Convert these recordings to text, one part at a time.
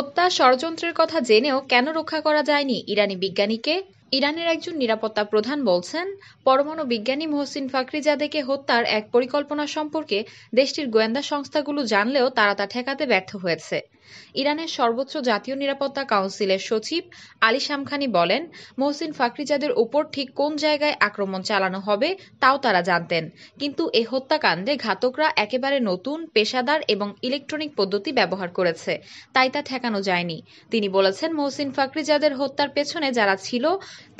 হত্যা ষড়যন্ত্রের কথা জেনেও কেন রক্ষা করা যায়নি ইরানি বিজ্ঞানীকে ইরানের একজন নিরাপত্তা প্রধান বলছেন পরমাণু বিজ্ঞানী মোহসিন ফাকরিজাদেকে হত্যার এক পরিকল্পনা সম্পর্কে দেশটির গোয়েন্দা সংস্থাগুলো জানলেও তারা তা ঠেকাতে ব্যর্থ হয়েছে ইরানের সর্বোচ্চ জাতীয় নিরাপত্তা কাউন্সিলের সচিব আলী শামখানি বলেন মোহসিন ফাকরিজাদের উপর ঠিক কোন জায়গায় আক্রমণ চালানো হবে তাও তারা জানতেন কিন্তু এ হত্যাকাণ্ডে ঘাতকরা একেবারে নতুন পেশাদার এবং ইলেকট্রনিক পদ্ধতি ব্যবহার করেছে তাই তা ঠেকানো যায়নি তিনি বলেছেন মোহসিন ফাকরিজাদের হত্যার পেছনে যারা ছিল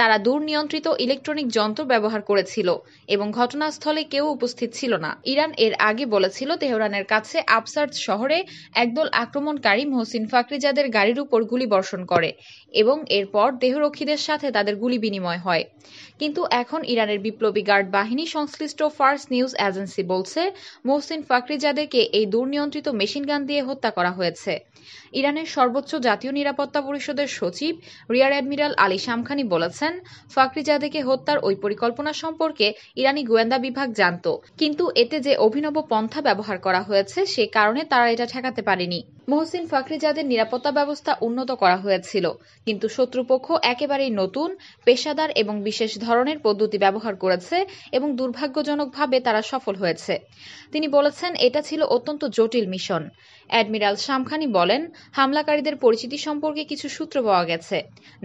তারা দুর্নিয়ন্ত্রিত ইলেকট্রনিক যন্ত্র ব্যবহার করেছিল এবং ঘটনাস্থলে কেউ উপস্থিত ছিল না ইরান এর আগে বলেছিল তেহরানের কাছে আফসার্জ শহরে একদল আক্রমণকারী গাড়ি মোহসিন ফাকরি যাদের গাড়ির উপর গুলি বর্ষণ করে এবং এরপর দেহরক্ষীদের সাথে তাদের গুলি বিনিময় হয় কিন্তু এখন ইরানের বিপ্লবী গার্ড বাহিনী সংশ্লিষ্ট ফার্স নিউজ এজেন্সি বলছে মোহসিন ফাকরি যাদেরকে এই দুর্নিয়ন্ত্রিত মেশিনগান দিয়ে হত্যা করা হয়েছে ইরানের সর্বোচ্চ জাতীয় নিরাপত্তা পরিষদের সচিব রিয়ার অ্যাডমিরাল আলী শামখানি বলেছেন ফাকরিজাদেকে হত্যার ওই পরিকল্পনা সম্পর্কে ইরানি গোয়েন্দা বিভাগ জানত কিন্তু এতে যে অভিনব পন্থা ব্যবহার করা হয়েছে সে কারণে তারা এটা ঠেকাতে পারেনি মোহসিন ফাকরিজাদের নিরাপত্তা ব্যবস্থা উন্নত করা হয়েছিল কিন্তু শত্রুপক্ষ একেবারেই নতুন পেশাদার এবং বিশেষ ধরনের পদ্ধতি ব্যবহার করেছে এবং দুর্ভাগ্যজনকভাবে তারা সফল হয়েছে তিনি বলেছেন এটা ছিল অত্যন্ত জটিল মিশন অ্যাডমিরাল শামখানি বলেন হামলাকারীদের পরিচিতি সম্পর্কে কিছু সূত্র পাওয়া গেছে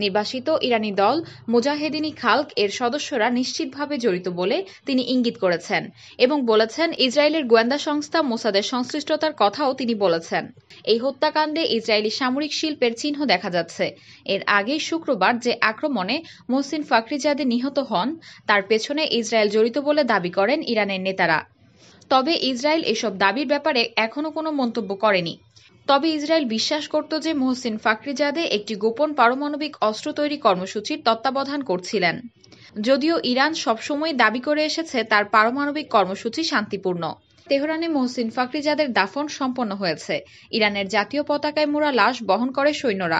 নির্বাসিত ইরানি দল মুজাহেদিনি খালক এর সদস্যরা নিশ্চিতভাবে জড়িত বলে তিনি ইঙ্গিত করেছেন এবং বলেছেন ইসরায়েলের গোয়েন্দা সংস্থা মোসাদের সংশ্লিষ্টতার কথাও তিনি বলেছেন এই হত্যা হত্যাকাণ্ডে ইসরায়েলি সামরিক শিল্পের চিহ্ন দেখা যাচ্ছে এর আগে শুক্রবার যে আক্রমণে মোসিন ফাকরিজাদে নিহত হন তার পেছনে ইসরায়েল জড়িত বলে দাবি করেন ইরানের নেতারা তবে ইসরায়েল এসব দাবির ব্যাপারে এখনও কোনো মন্তব্য করেনি তবে ইসরায়েল বিশ্বাস করত যে মোহসিন ফাকরিজাদে একটি গোপন পারমাণবিক অস্ত্র তৈরি কর্মসূচির তত্ত্বাবধান করছিলেন যদিও ইরান সবসময় দাবি করে এসেছে তার পারমাণবিক কর্মসূচি শান্তিপূর্ণ তেহরানে মহসিন ফাকরিজাদের দাফন সম্পন্ন হয়েছে, ইরানের জাতীয় পতাকায় মোড়া লাশ বহন করে সৈন্যরা।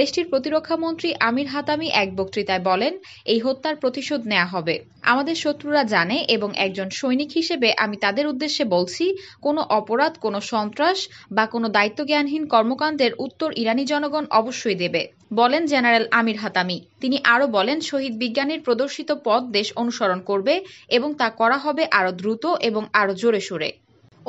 দেশটির প্রতিরক্ষামন্ত্রী আমির হাতামি এক বক্তৃতায় বলেন এই হত্যার প্রতিশোধ নেওয়া হবে আমাদের শত্রুরা জানে এবং একজন সৈনিক হিসেবে আমি তাদের উদ্দেশ্যে বলছি কোনো অপরাধ কোনো সন্ত্রাস বা কোনো দায়িত্বজ্ঞানহীন কর্মকাণ্ডের উত্তর ইরানি জনগণ অবশ্যই দেবে বলেন জেনারেল আমির হাতামি তিনি আরও বলেন শহীদ বিজ্ঞানীর প্রদর্শিত পথ দেশ অনুসরণ করবে এবং তা করা হবে আরও দ্রুত এবং আরও জোরে সোরে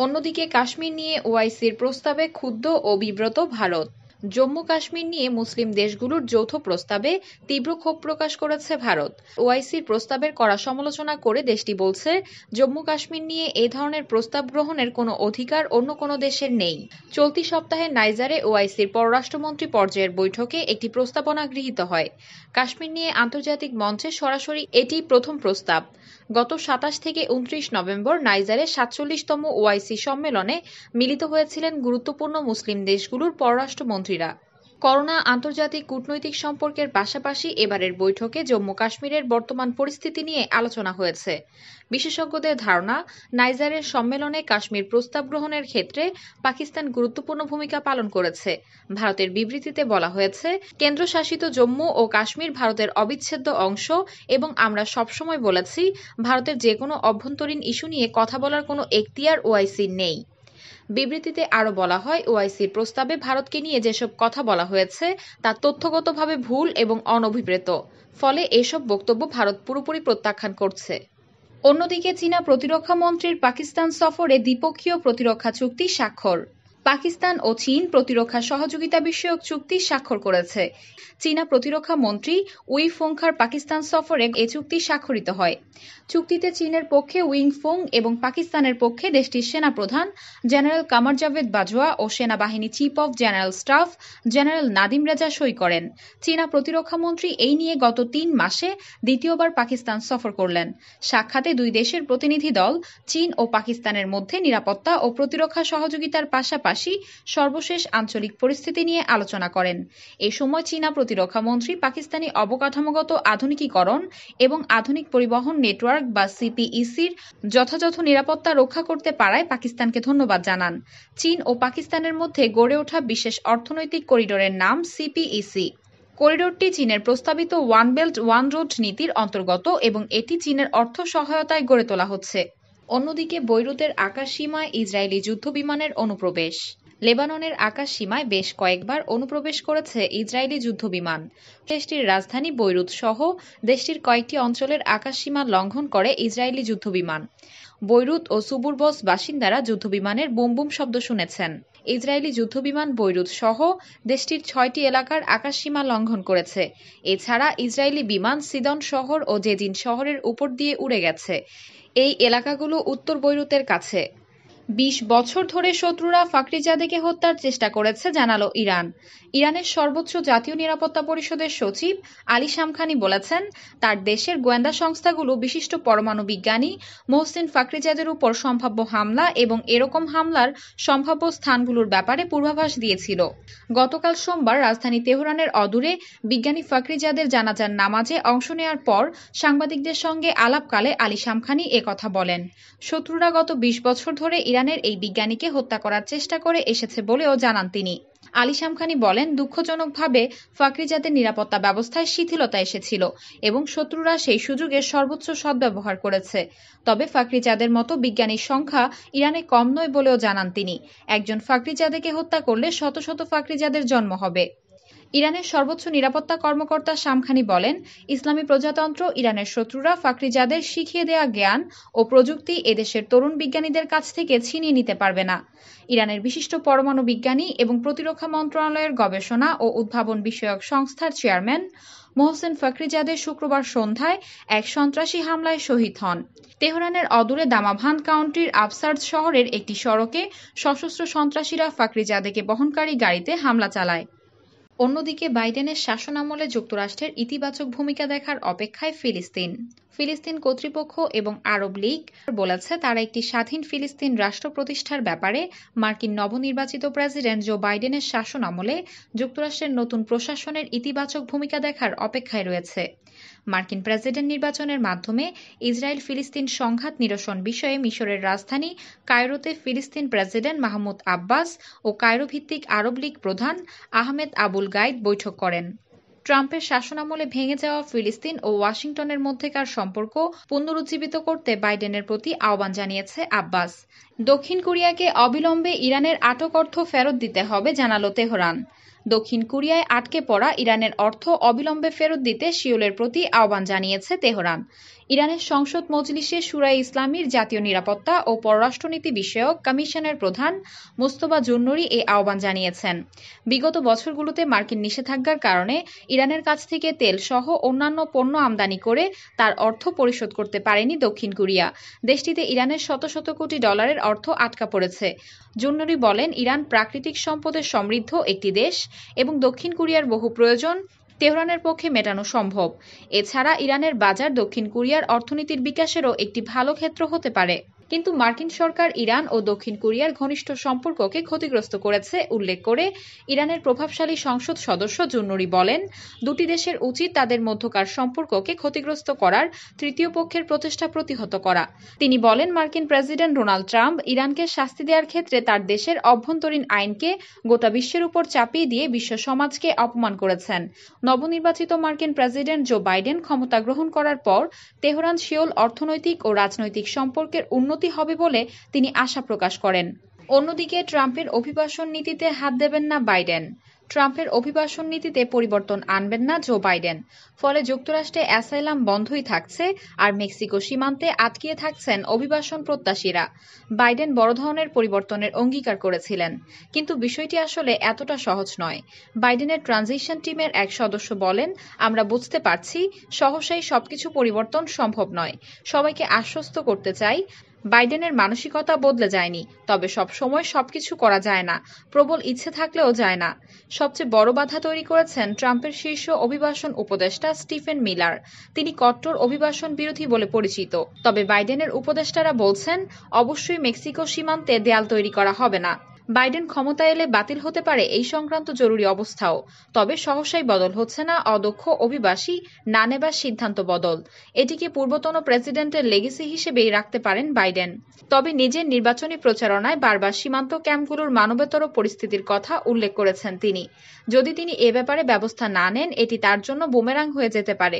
অন্যদিকে কাশ্মীর নিয়ে ওআইসির প্রস্তাবে ক্ষুব্ধ ও বিব্রত ভারত জম্মু কাশ্মীর নিয়ে মুসলিম দেশগুলোর যৌথ প্রস্তাবে তীব্র ক্ষোভ প্রকাশ করেছে ভারত ওআইসির প্রস্তাবের কড়া সমালোচনা করে দেশটি বলছে জম্মু কাশ্মীর নিয়ে এ ধরনের প্রস্তাব গ্রহণের কোনো অধিকার অন্য কোনো দেশের নেই চলতি সপ্তাহে নাইজারে ওআইসির পররাষ্ট্রমন্ত্রী পর্যায়ের বৈঠকে একটি প্রস্তাবনা গৃহীত হয় কাশ্মীর নিয়ে আন্তর্জাতিক মঞ্চে সরাসরি এটি প্রথম প্রস্তাব গত সাতাশ থেকে উনত্রিশ নভেম্বর নাইজারে সাতচল্লিশতম ওআইসি সম্মেলনে মিলিত হয়েছিলেন গুরুত্বপূর্ণ মুসলিম দেশগুলোর পররাষ্ট্রমন্ত্রী মন্ত্রীরা করোনা আন্তর্জাতিক কূটনৈতিক সম্পর্কের পাশাপাশি এবারের বৈঠকে জম্মু কাশ্মীরের বর্তমান পরিস্থিতি নিয়ে আলোচনা হয়েছে বিশেষজ্ঞদের ধারণা নাইজারের সম্মেলনে কাশ্মীর প্রস্তাব গ্রহণের ক্ষেত্রে পাকিস্তান গুরুত্বপূর্ণ ভূমিকা পালন করেছে ভারতের বিবৃতিতে বলা হয়েছে কেন্দ্রশাসিত জম্মু ও কাশ্মীর ভারতের অবিচ্ছেদ্য অংশ এবং আমরা সবসময় বলেছি ভারতের যে কোনো অভ্যন্তরীণ ইস্যু নিয়ে কথা বলার কোনো এখতিয়ার ওআইসি নেই বিবৃতিতে আরও বলা হয় ওআইসির প্রস্তাবে ভারতকে নিয়ে যেসব কথা বলা হয়েছে তা তথ্যগতভাবে ভুল এবং অনভিপ্রেত ফলে এসব বক্তব্য ভারত পুরোপুরি প্রত্যাখ্যান করছে অন্যদিকে চীনা প্রতিরক্ষা মন্ত্রীর পাকিস্তান সফরে দ্বিপক্ষীয় প্রতিরক্ষা চুক্তি স্বাক্ষর পাকিস্তান ও চীন প্রতিরক্ষা সহযোগিতা বিষয়ক চুক্তি স্বাক্ষর করেছে চীনা প্রতিরক্ষা মন্ত্রী উই ফোংখার পাকিস্তান সফরে এ চুক্তি স্বাক্ষরিত হয় চুক্তিতে চীনের পক্ষে উইং ফোং এবং পাকিস্তানের পক্ষে দেশটির সেনাপ্রধান জেনারেল কামার জাভেদ বাজওয়া ও সেনাবাহিনী chief of general staff general Nadeem Raza সই করেন চীনা প্রতিরক্ষা মন্ত্রী এই নিয়ে গত তিন মাসে দ্বিতীয়বার পাকিস্তান সফর করলেন সাক্ষাতে দুই দেশের প্রতিনিধি দল চীন ও পাকিস্তানের মধ্যে নিরাপত্তা ও প্রতিরক্ষা সহযোগিতার পাশাপাশি পাশাপাশি সর্বশেষ আঞ্চলিক পরিস্থিতি নিয়ে আলোচনা করেন এ সময় চীনা প্রতিরক্ষা মন্ত্রী পাকিস্তানি অবকাঠামোগত আধুনিকীকরণ এবং আধুনিক পরিবহন নেটওয়ার্ক বা সিপিইসির যথাযথ নিরাপত্তা রক্ষা করতে পারায় পাকিস্তানকে ধন্যবাদ জানান চীন ও পাকিস্তানের মধ্যে গড়ে ওঠা বিশেষ অর্থনৈতিক করিডোরের নাম সিপিইসি করিডোরটি চীনের প্রস্তাবিত ওয়ান বেল্ট ওয়ান রোড নীতির অন্তর্গত এবং এটি চীনের অর্থ সহায়তায় গড়ে তোলা হচ্ছে অন্যদিকে বৈরুতের আকাশসীমায় ইসরায়েলি যুদ্ধবিমানের অনুপ্রবেশ লেবাননের আকাশসীমায় বেশ কয়েকবার অনুপ্রবেশ করেছে ইসরায়েলি যুদ্ধবিমান দেশটির রাজধানী বৈরুত সহ দেশটির কয়েকটি অঞ্চলের আকাশসীমা লঙ্ঘন করে ইসরায়েলি যুদ্ধবিমান বৈরুত ও সুবুরবস বাসিন্দারা যুদ্ধবিমানের বুম শব্দ শুনেছেন ইসরায়েলি যুদ্ধবিমান বৈরুত সহ দেশটির ছয়টি এলাকার আকাশসীমা লঙ্ঘন করেছে এছাড়া ইসরায়েলি বিমান সিদন শহর ও জেজিন শহরের উপর দিয়ে উড়ে গেছে এই এলাকাগুলো উত্তর বৈরুতের কাছে। বিশ বছর ধরে শত্রুরা ফাকরিজাদেকে হত্যার চেষ্টা করেছে জানালো ইরান ইরানের সর্বোচ্চ জাতীয় নিরাপত্তা পরিষদের সচিব আলী শামখানি বলেছেন তার দেশের গোয়েন্দা সংস্থাগুলো বিশিষ্ট পরমাণু বিজ্ঞানী মোহসিন ফাকরিজাদের উপর সম্ভাব্য হামলা এবং এরকম হামলার সম্ভাব্য স্থানগুলোর ব্যাপারে পূর্বাভাস দিয়েছিল গতকাল সোমবার রাজধানী তেহরানের অদূরে বিজ্ঞানী ফাকরিজাদের জানাজার নামাজে অংশ নেওয়ার পর সাংবাদিকদের সঙ্গে আলাপকালে আলী শামখানি কথা বলেন শত্রুরা গত বিশ বছর ধরে ইরানের এই বিজ্ঞানীকে হত্যা করার চেষ্টা করে এসেছে বলেও জানান তিনি আলী শামখানি বলেন দুঃখজনকভাবে ফাকরিজাদের নিরাপত্তা ব্যবস্থায় শিথিলতা এসেছিল এবং শত্রুরা সেই সুযোগের সর্বোচ্চ সদ্ব্যবহার করেছে তবে ফাকরিজাদের মতো বিজ্ঞানীর সংখ্যা ইরানে কম নয় বলেও জানান তিনি একজন ফাকরিজাদেকে হত্যা করলে শত শত ফাকরিজাদের জন্ম হবে ইরানের সর্বোচ্চ নিরাপত্তা কর্মকর্তা শামখানি বলেন ইসলামী প্রজাতন্ত্র ইরানের শত্রুরা ফাকরিজাদের শিখিয়ে দেয়া জ্ঞান ও প্রযুক্তি এদেশের তরুণ বিজ্ঞানীদের কাছ থেকে ছিনিয়ে নিতে পারবে না ইরানের বিশিষ্ট পরমাণু বিজ্ঞানী এবং প্রতিরক্ষা মন্ত্রণালয়ের গবেষণা ও উদ্ভাবন বিষয়ক সংস্থার চেয়ারম্যান মোহসেন ফাকরিজাদের শুক্রবার সন্ধ্যায় এক সন্ত্রাসী হামলায় শহীদ হন তেহরানের অদূরে দামাভান কাউন্টির আফসার্জ শহরের একটি সড়কে সশস্ত্র সন্ত্রাসীরা ফাকরিজাদেকে বহনকারী গাড়িতে হামলা চালায় অন্যদিকে বাইডেনের শাসন আমলে যুক্তরাষ্ট্রের ইতিবাচক ভূমিকা দেখার অপেক্ষায় ফিলিস্তিন ফিলিস্তিন কর্তৃপক্ষ এবং আরব লীগ বলেছে তারা একটি স্বাধীন ফিলিস্তিন রাষ্ট্র প্রতিষ্ঠার ব্যাপারে মার্কিন নবনির্বাচিত প্রেসিডেন্ট জো বাইডেনের শাসন আমলে যুক্তরাষ্ট্রের নতুন প্রশাসনের ইতিবাচক ভূমিকা দেখার অপেক্ষায় রয়েছে মার্কিন প্রেসিডেন্ট নির্বাচনের মাধ্যমে ইসরায়েল ফিলিস্তিন সংঘাত নিরসন বিষয়ে মিশরের রাজধানী কায়রোতে ফিলিস্তিন প্রেসিডেন্ট মাহমুদ আব্বাস ও কায়রো ভিত্তিক আরব লীগ প্রধান আহমেদ আবুল গাইদ বৈঠক করেন ট্রাম্পের শাসনামলে ভেঙে যাওয়া ফিলিস্তিন ও ওয়াশিংটনের মধ্যেকার সম্পর্ক পুনরুজ্জীবিত করতে বাইডেনের প্রতি আহ্বান জানিয়েছে আব্বাস দক্ষিণ কোরিয়াকে অবিলম্বে ইরানের আটক অর্থ ফেরত দিতে হবে জানালো তেহরান দক্ষিণ কোরিয়ায় আটকে পড়া ইরানের অর্থ অবিলম্বে ফেরত দিতে সিওলের প্রতি আহ্বান জানিয়েছে তেহরান ইরানের সংসদ মজলিসে সুরাই ইসলামীর জাতীয় নিরাপত্তা ও পররাষ্ট্রনীতি বিষয়ক কমিশনের প্রধান মোস্তবা জুন্নরি এই আহ্বান জানিয়েছেন বিগত বছরগুলোতে মার্কিন নিষেধাজ্ঞার কারণে ইরানের কাছ থেকে তেল সহ অন্যান্য পণ্য আমদানি করে তার অর্থ পরিশোধ করতে পারেনি দক্ষিণ কোরিয়া দেশটিতে ইরানের শত শত কোটি ডলারের অর্থ আটকা পড়েছে জুন্নরি বলেন ইরান প্রাকৃতিক সম্পদের সমৃদ্ধ একটি দেশ এবং দক্ষিণ কোরিয়ার বহু প্রয়োজন তেহরানের পক্ষে মেটানো সম্ভব এছাড়া ইরানের বাজার দক্ষিণ কোরিয়ার অর্থনীতির বিকাশেরও একটি ভালো ক্ষেত্র হতে পারে কিন্তু মার্কিন সরকার ইরান ও দক্ষিণ কোরিয়ার ঘনিষ্ঠ সম্পর্ককে ক্ষতিগ্রস্ত করেছে উল্লেখ করে ইরানের প্রভাবশালী সংসদ সদস্য জুন্নুরি বলেন দুটি দেশের উচিত তাদের মধ্যকার সম্পর্ককে ক্ষতিগ্রস্ত করার তৃতীয় পক্ষের প্রচেষ্টা প্রতিহত করা তিনি বলেন মার্কিন প্রেসিডেন্ট ডোনাল্ড ট্রাম্প ইরানকে শাস্তি দেওয়ার ক্ষেত্রে তার দেশের অভ্যন্তরীণ আইনকে গোটা বিশ্বের উপর চাপিয়ে দিয়ে বিশ্ব সমাজকে অপমান করেছেন নবনির্বাচিত মার্কিন প্রেসিডেন্ট জো বাইডেন ক্ষমতা গ্রহণ করার পর তেহরান শিওল অর্থনৈতিক ও রাজনৈতিক সম্পর্কের উন্নতি উন্নতি হবে বলে তিনি আশা প্রকাশ করেন অন্যদিকে ট্রাম্পের অভিবাসন নীতিতে হাত দেবেন না বাইডেন ট্রাম্পের অভিবাসন নীতিতে পরিবর্তন আনবেন না জো বাইডেন ফলে যুক্তরাষ্ট্রে অ্যাসাইলাম বন্ধই থাকছে আর মেক্সিকো সীমান্তে আটকিয়ে থাকছেন অভিবাসন প্রত্যাশীরা বাইডেন বড় ধরনের পরিবর্তনের অঙ্গীকার করেছিলেন কিন্তু বিষয়টি আসলে এতটা সহজ নয় বাইডেনের ট্রানজিশন টিমের এক সদস্য বলেন আমরা বুঝতে পারছি সহসাই সবকিছু পরিবর্তন সম্ভব নয় সবাইকে আশ্বস্ত করতে চাই বাইডেনের মানসিকতা বদলে যায়নি তবে সব সময় সবকিছু করা যায় না প্রবল ইচ্ছে থাকলেও যায় না সবচেয়ে বড় বাধা তৈরি করেছেন ট্রাম্পের শীর্ষ অভিবাসন উপদেষ্টা স্টিফেন মিলার তিনি কট্টর অভিবাসন বিরোধী বলে পরিচিত তবে বাইডেনের উপদেষ্টারা বলছেন অবশ্যই মেক্সিকো সীমান্তে দেয়াল তৈরি করা হবে না বাইডেন ক্ষমতায় এলে বাতিল হতে পারে এই সংক্রান্ত জরুরি অবস্থাও তবে সহসাই বদল হচ্ছে না অদক্ষ অভিবাসী না নেবার সিদ্ধান্ত বদল এটিকে পূর্বতন প্রেসিডেন্টের লেগেসি হিসেবেই রাখতে পারেন বাইডেন তবে নিজের নির্বাচনী প্রচারণায় বারবার সীমান্ত ক্যাম্পগুলোর মানবেতর পরিস্থিতির কথা উল্লেখ করেছেন তিনি যদি তিনি এ ব্যাপারে ব্যবস্থা না নেন এটি তার জন্য বুমেরাং হয়ে যেতে পারে